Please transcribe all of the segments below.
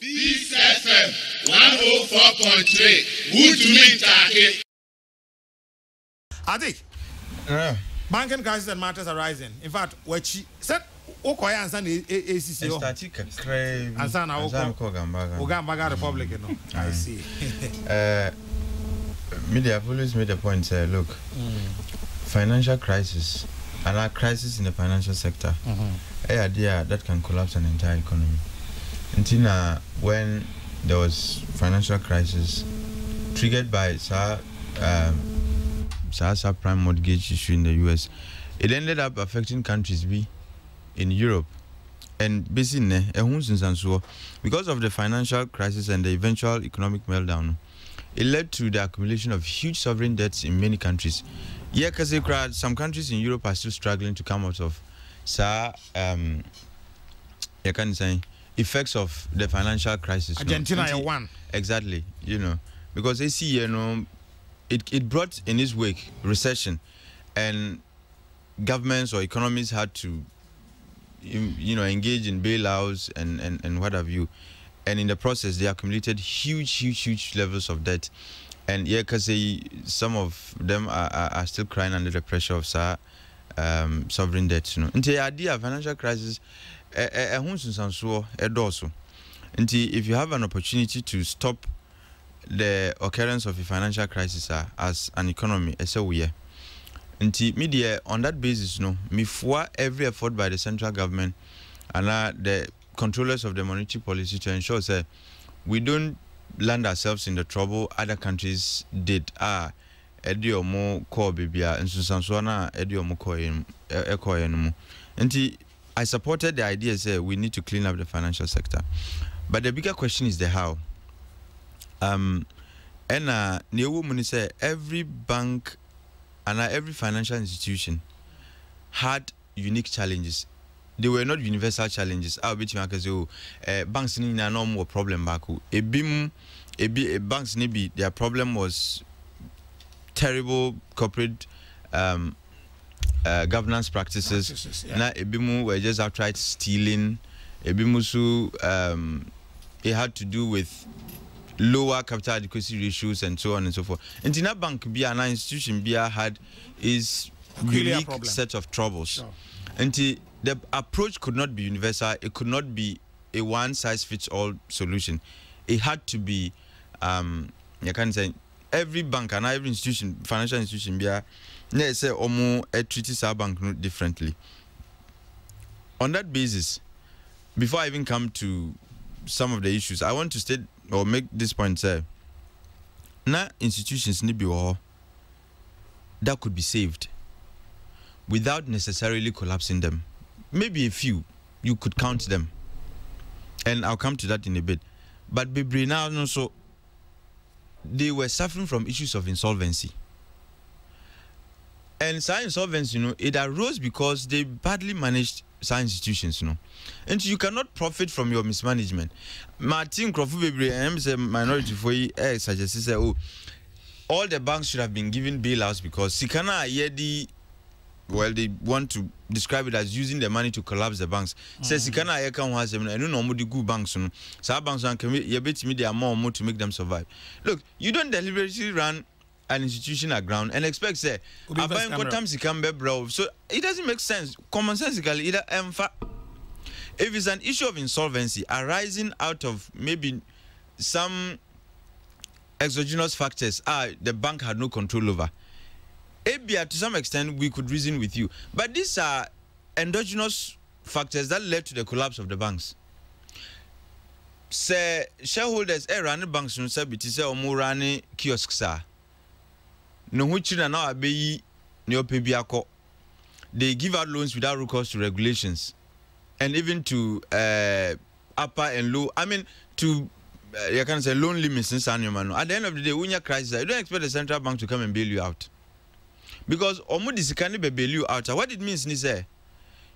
Peace FM one oh four point three Wutumi Take. Adik. Yeah. Banking crisis and matters are rising. In fact, she said wokɔyɛ ansa na ɛsisi hɔ ansa na wokɔgambaga republic no I see. Uh, media police made a point say uh, look mm. financial crisis and a crisis in the financial sector ɛyɛ mm mm-hmm. -hmm. adeɛ a that can collapse an entire economy Until na when there was financial crisis triggered by sa um, sa sa subprime mortgage issue in the US it ended up affecting countries B in Europe and basi nnɛ ɛho eh, nsensansoɔ because of the financial crisis and the eventual economic meltdown it led to the accumulation of huge sovereign debts in many countries Yeah, because some countries in Europe are still struggling to come out of sa. um, can ne say? effects of the financial crisis. Argentina no? won. Exactly, you know, because AC, you know, it, it brought in its wake recession, and governments or economies had to, you know, engage in bailouts and, and, and what have you. And in the process, they accumulated huge, huge, huge levels of debt. And yeah, because some of them are, are, still crying under the pressure of um, sovereign debt. You know, And the idea of financial crisis, ɛho nsunsansoɔ ɛdɔɔso nti if you have an opportunity to stop the occurrence of a financial crisis uh, as an economy ɛsɛ woyɛ nti me deɛ on that basis no mefoa every effort by the central government ana the controllers of the monetary policy to ensure sɛ we don't land ourselves in the trouble other countries did a ɛde ɔmo kɔɔ beebi a nsunsansoɔ no a ɛde ɔmo kɔɔɛ no mu nti I supported the idea say we need to clean up the financial sector. But the bigger question is the how. Um, and uh, woman said every bank and uh, every financial institution had unique challenges. They were not universal challenges. I'll be to you uh, banks in a normal problem back. A beam, a banks maybe their problem was terrible corporate um, uh, governance practices, practices yeah. na were just outright stealing Ebimusu. so um, it had to do with lower capital adequacy ratios and so on and so forth And na bank bi ana institution bi had is unique set of troubles sure. the approach could not be universal it could not be a one size fits all solution it had to be um, you can say every bank and every institution financial institution bia na ne sẹ ọmọ eh, ẹ treat saa bank differently on that basis before i even come to some of the issues i want to state or make this point sir. na institutions ni bi that could be saved without necessarily collapsing them maybe a few you could count them and i'll come to that in a bit but be naa no so. they were suffering from issues of insolvency. And science insolvency, you know, it arose because they badly managed science institutions, you know. And you cannot profit from your mismanagement. Martin Crawford Bebre, eh, minority for you, eh, suggested, oh, all the banks should have been given bailouts because Sikana the. well they want to describe it as using the money to collapse the banks sɛ sika no a yɛka ho asɛm no ɛno na ɔmode gu banks no saa banks can anka yɛbɛtumi de ama more to make them survive look you don't deliberately run an institution aground and expect sɛ aban nkɔtam sika so it doesn't make sense common sensically either um, if it's an issue of insolvency arising out of maybe some exogenous factors ah, the bank had no control over Abia, to some extent, we could reason with you. But these are endogenous factors that led to the collapse of the banks. Sɛ shareholders ɛrane eh, banks no sɛ biti sɛ eh, ɔmo rane kiosks a ne ho kyiri na na abɛyi ne ɔpɛ They give out loans without recourse to regulations and even to uh, upper and low. I mean to uh, yɛ kan sɛ loan limits n saa nneɛma At the end of the day, when wunya crisis, you don't expect the central bank to come and bail you out because ọmọ di sika ni bẹbẹ liu outa what it means ni sẹ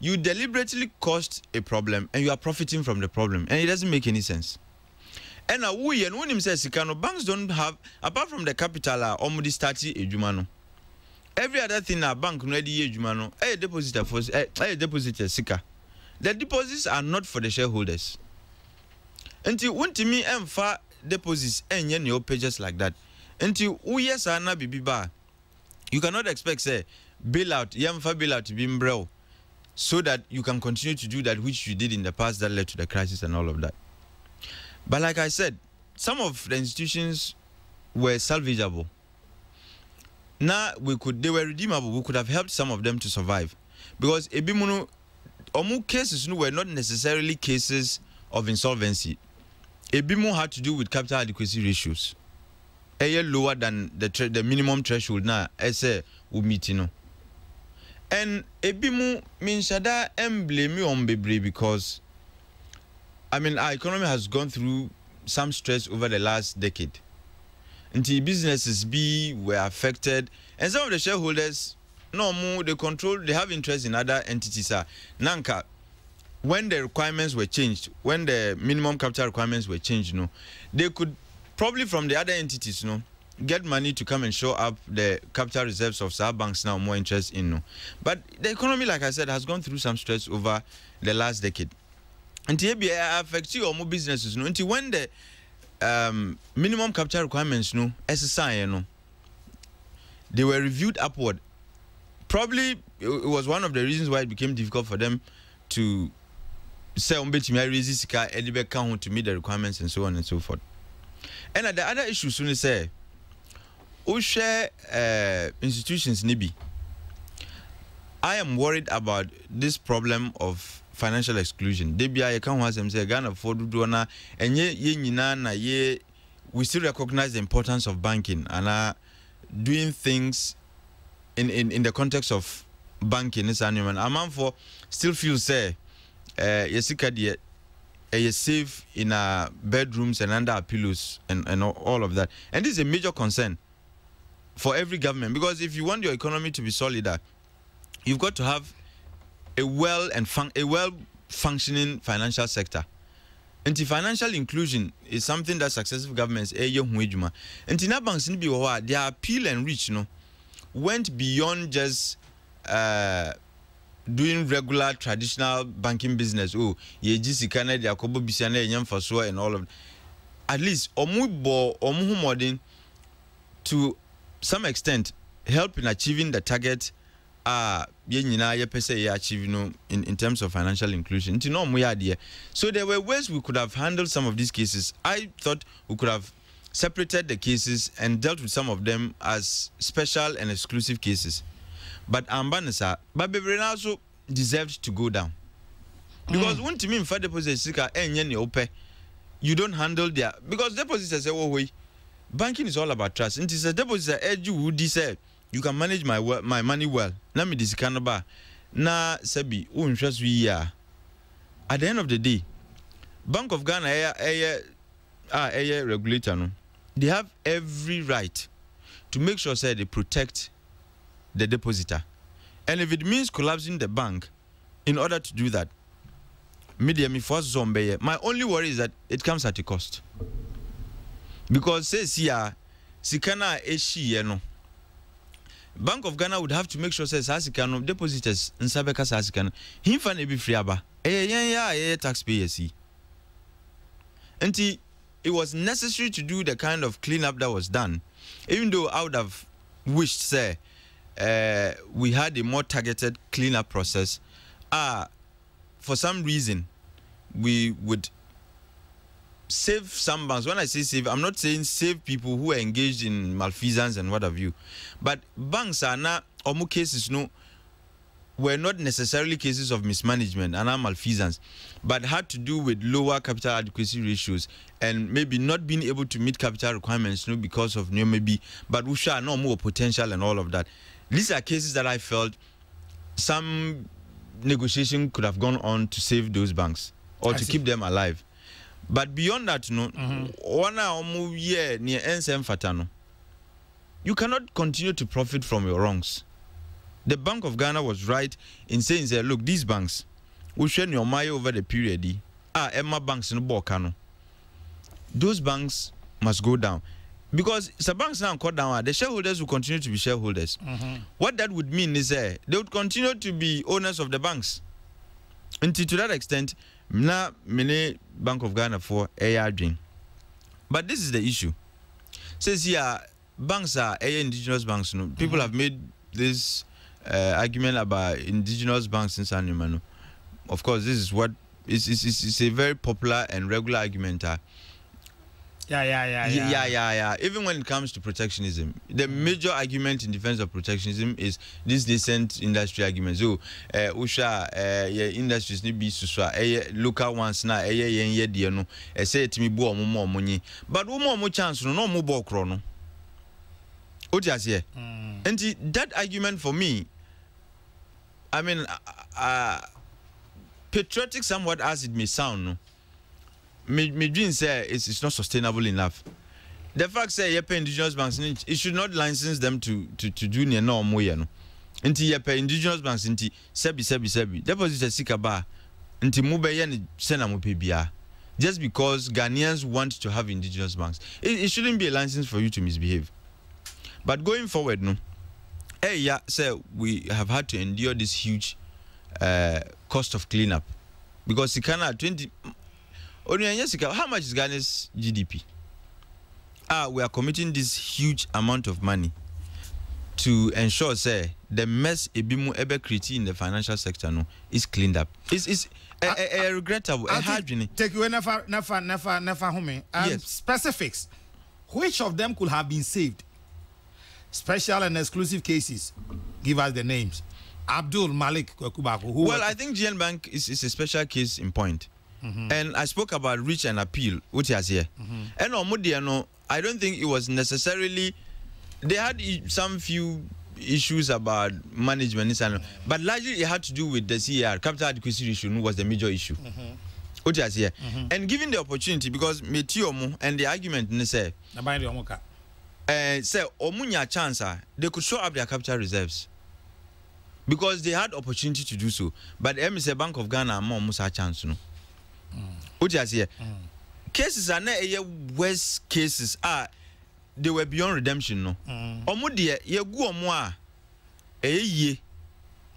you deliberately caused a problem and you are profiting from the problem and it doesn't make any sense ɛna wuyɛ no wonim sɛ sika no banks don't have apart from the capital a wɔn de start adwuma no every other thing na bank no de yɛ adwuma no ɛyɛ depositor for ɛ ɛyɛ depositor sika the deposits are not for the shareholders nti mi ɛnfa deposits ɛnyɛ nea ɔpɛ just like that nti wuyɛ sa na bibi baa. you cannot expect say bailout yamfa bailout be so that you can continue to do that which you did in the past that led to the crisis and all of that but like i said some of the institutions were salvageable now we could they were redeemable we could have helped some of them to survive because ebimunu omu cases were not necessarily cases of insolvency ebimu had to do with capital adequacy ratios ɛyɛ lower than the tre the minimum threshold na ɛsɛ wo meeting no and ebi mu minhyɛda ɛmblame wɔn bebree because i mean our economy has gone through some stress over the last decade nti businesses bi were affected and some of the shareholders na ɔmo they control they have interest in other entities a Nanka, when the requirements were changed when the minimum capital requirements were changed no they could probably from the other entities, you know, get money to come and show up the capital reserves of South banks now more interest in. You know. But the economy, like I said, has gone through some stress over the last decade. And TBA eh, eh, affects you or more businesses, you know, until when the um, minimum capital requirements, you know, SSI, you know, they were reviewed upward. Probably it was one of the reasons why it became difficult for them to sell on betimi raise sika and to meet the requirements and so on and so forth ɛna the other issue so ne sɛ wohwɛ institutions ne bi i am worried about this problem of financial exclusion da bia yɛka ho asɛm sɛ ghanafoɔ dodoɔ no ɛnyɛ yɛn nyinaa na yɛ we still recognize the importance of banking anaa uh, doing things in, in, in the context of banking ne saa nneɛma no amanfoɔ still feel sɛ uh, eh, yɛsika deɛ a safe in our bedrooms and under our pillows and, and all of that. And this is a major concern for every government because if you want your economy to be solid, you've got to have a well and a well functioning financial sector. nti financial inclusion is something that successive governments ɛyɛ eh, ho and nti banks their appeal and reach went beyond just uh, doing regular traditional banking business o oh, yɛgye sika na de akɔbɔ bisa na ɛnyɛ mfasoɔ and all of at least ɔmo bɔ ɔmo ho mmɔden to some extent help in achieving the target a ah, yɛn nyinaa yɛpɛ sɛ yɛ achieve no in, in terms of financial inclusion nti na ɔmo yɛ adeɛ so there were ways we could have handled some of these cases i thought we could have separated the cases and dealt with some of them as special and exclusive cases but amba ne saa but bebree naa so deserved to go down because mm. wuntumi nfa deposit sika ɛnyɛ eh, nea wopɛ you don't handle their because deposit ɛsɛ wɔ hɔ yi banking is all about trust nti sɛ deposit a ɛgye eh, wo di sɛ you can manage my well, my money well na mi di sika no ba na sɛbi wonhwɛ so yie a at the end of the day bank of ghana ɛyɛ ɛyɛ a ɛyɛ regulator no they have every right to make sure say they protect the depositor. And if it means collapsing the bank, in order to do that, medium force zombie. My only worry is that it comes at a cost. Because says here, Sikana Eshi Bank of Ghana would have to make sure says Asikano depositors in Sabeka Sasikano. Him fan be free aba. Eh yeah yeah taxpayers. And it was necessary to do the kind of cleanup that was done. Even though I would have wished, say, uh, we had a more targeted cleanup process. Ah, uh, for some reason, we would save some banks. When I say save, I'm not saying save people who are engaged in malfeasance and what have you, but banks are not. Omu cases no were not necessarily cases of mismanagement and malfeasance, but had to do with lower capital adequacy ratios and maybe not being able to meet capital requirements you know, because of you know, maybe, but we shall know more potential and all of that. These are cases that I felt some negotiation could have gone on to save those banks or I to see. keep them alive. But beyond that, no, mm-hmm. one year near NSM Fatano, you cannot continue to profit from your wrongs. The Bank of Ghana was right in saying that look, these banks, we share your money over the period. Ah, Emma banks in Bokano. Those banks must go down because it's a banks now caught down ah, the shareholders will continue to be shareholders mm -hmm. what that would mean is uh, they would continue to be owners of the banks until to that extent na many bank of ghana for airdrin but this is the issue says here banks are A R indigenous banks no people mm -hmm. have made this uh, argument about indigenous banks in san no of course this is what is is a very popular and regular argument uh, Yeah, yeah, yeah, yeah, yeah, yeah, yeah. Even when it comes to protectionism, the mm. major argument in defense of protectionism is this decent industry argument. So, uh, usha, uh, eh, yeah, industries ni bi suswa, eh, local ones na, eh, yeah, yeah, yeah, yeah, no, eh, say it me bo omo mo omo But umo more chance no, no more bo okro no. Oti asye. Mm. And that argument for me, I mean, uh, uh, patriotic somewhat as it may sound, no, me me dream say it's, it's not sustainable enough the fact say yɛpɛ indigenous banks it should not license them to to to do nea na ɔmo yɛ no nti yɛpɛ indigenous banks nti sɛbi sɛbi sɛbi deposit sika baa nti mo bɛyɛ no sɛ na mo pɛ biara just because ghanaians want to have indigenous banks it, it shouldn't be a license for you to misbehave but going forward no Hey, yeah, sɛ we have had to endure this huge uh, cost of cleanup because sika na twenty Sika, how much is Ghana's GDP? Ah, we are committing this huge amount of money to ensure, say, the mess Ebimu Ebe created in the financial sector no, is cleaned up. It's, it's a, a, a regrettable, a hard Take you nafa, nafa, nafa, nafa, home. Eh? yes. Specifics. Which of them could have been saved? Special and exclusive cases. Give us the names. Abdul Malik Kwekubako. Well, I think GN Bank is, is a special case in point. Mm-hmm. And I spoke about reach and appeal, What which is here. Mm-hmm. And on Mudia, no, I don't think it was necessarily. They had some few issues about management, mm-hmm. but largely it had to do with the CR capital adequacy issue was the major issue. Mm-hmm. Which is here. Mm-hmm. And given the opportunity, because Metiomu and the argument, they say, uh, say Omunya chance, they could show up their capital reserves. Because they had opportunity to do so, but the eh, MSA Bank of Ghana, more musa chance, no. Mm-hmm wote aseɛ mm. cases a na ɛyɛ worst cases a they were beyond redemption no mm. ɔmo deɛ yɛgu ɔmo a ɛyɛ yie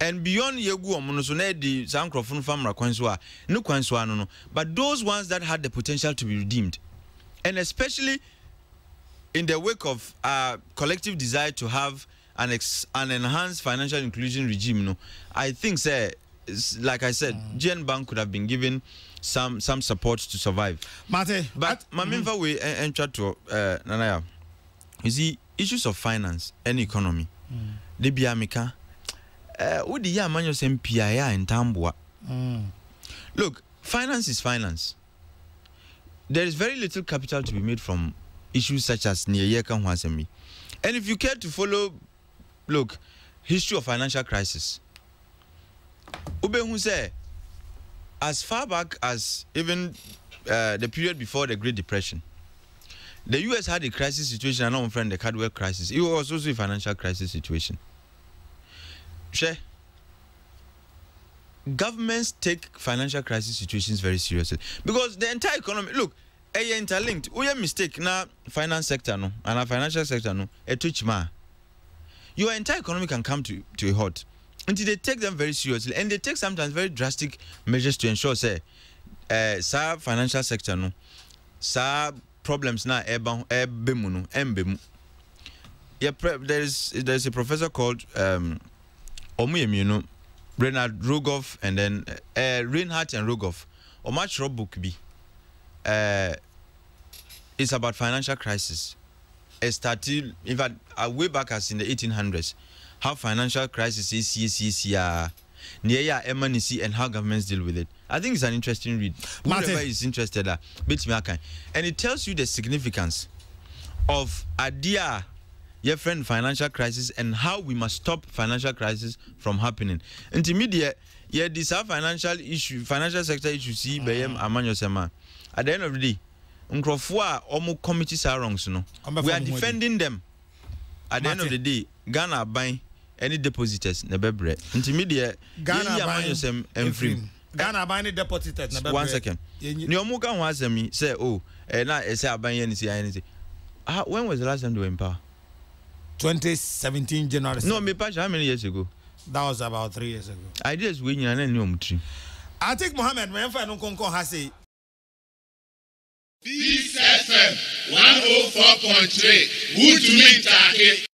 and beyond yegu ɔmo no so na ɛdi saa nkorɔfo no famra kwan so a ne kwan so ano no but those ones that had the potential to be redeemed and especially in the wake of uh, collective desire to have an ex an enhanced financial inclusion regime no i think say. Uh, like I said, mm. Bank could have been given some some support to survive. Mate, but Mamimva, mm. we enter to uh, Nanaya. You see, issues of finance and economy. Mm. They be Uh, the year man you in Tambua? Mm. Look, finance is finance. There is very little capital to be made from issues such as Niyeka Hwasemi. And if you care to follow, look, history of financial crisis. wobɛhu sɛ as far back as even uh, the period before the great depression the us had a crisis situation and our friend the cardwell crisis it was also a financial crisis situation hwɛ governments take financial crisis situations very seriously because the entire economy look ɛyɛ interlinked woyɛ mistake na finance sector no and financial sector no ɛtɔ kyima a your entire economy can come to, to a halt nti they take them very seriously and they take sometimes very drastic measures to ensure say uh, eh, saa financial sector no saa problems na ɛba ɛbɛ mu no ɛmbɛ mu yɛ pre there is there is a professor called um, ɔmo yɛ mmienu Renard Rogoff and then uh, eh, eh, Reinhardt and Rogoff ɔmo much book be? uh, it's about financial crisis it started in fact uh, way back as in the 1800s. how financial crisis is CCCR. Near Emma Nisi and how governments deal with it. I think it's an interesting read. Martin. Whoever is interested, uh, bit me And it tells you the significance of idea your friend financial crisis and how we must stop financial crisis from happening. Nti media, yeah, this are financial issue, financial sector issue, see, mm. by him, Amanyosema. At the end of the day, Nkrofua, Omo committees are wrongs, no. We are defending them. At the end of the day, Ghana buying. Any depositors na bɛbrɛ nti mi deɛ yɛyi amanyɔsɛm mfirim ghana aban ne depositors na bɛbrɛ one second ni ɔmo ka ho asɛm yi sɛ o oh, ɛɛ eh, na ɛsɛ aban yɛ ne si ayɛ ne si ah when was the last time they were in power. twenty seventeen january. no mi passion how many years ago. that was about three years ago. ideas wey nyina na ni ɔmo tiri. atik mohammed mɛnfa ɛnu nkonkon ha se. peace fm one oh four point three wútúmí ntaake.